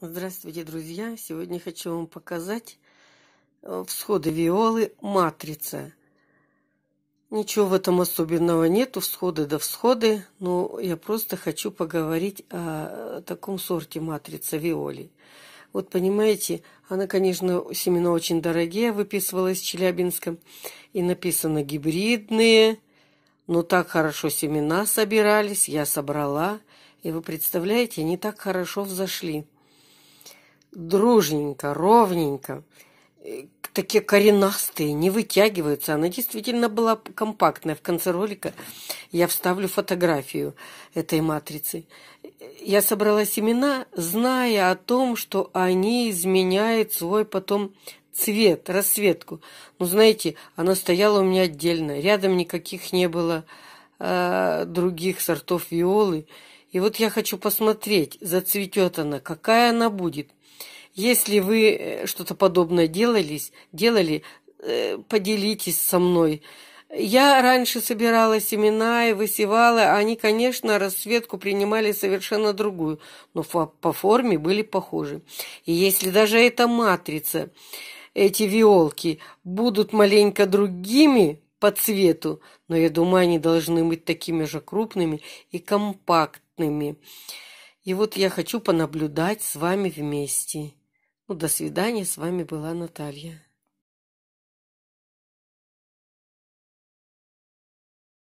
Здравствуйте, друзья! Сегодня хочу вам показать э, всходы виолы «Матрица». Ничего в этом особенного нету, всходы да всходы, но я просто хочу поговорить о э, таком сорте матрица виоли. Вот понимаете, она, конечно, семена очень дорогие, выписывалась в Челябинском, и написано гибридные, но так хорошо семена собирались, я собрала, и вы представляете, они так хорошо взошли – дружненько, ровненько. Э, такие коренастые, не вытягиваются. Она действительно была компактная. В конце ролика я вставлю фотографию этой матрицы. Я собрала семена, зная о том, что они изменяют свой потом цвет, расцветку. Ну, знаете, она стояла у меня отдельно. Рядом никаких не было э, других сортов виолы. И вот я хочу посмотреть, зацветет она, какая она будет. Если вы э, что-то подобное делались, делали, э, поделитесь со мной. Я раньше собирала семена и высевала, а они, конечно, расцветку принимали совершенно другую, но по форме были похожи. И если даже эта матрица, эти виолки, будут маленько другими, по цвету, но я думаю, они должны быть такими же крупными и компактными. И вот я хочу понаблюдать с вами вместе. Ну, до свидания, с вами была Наталья.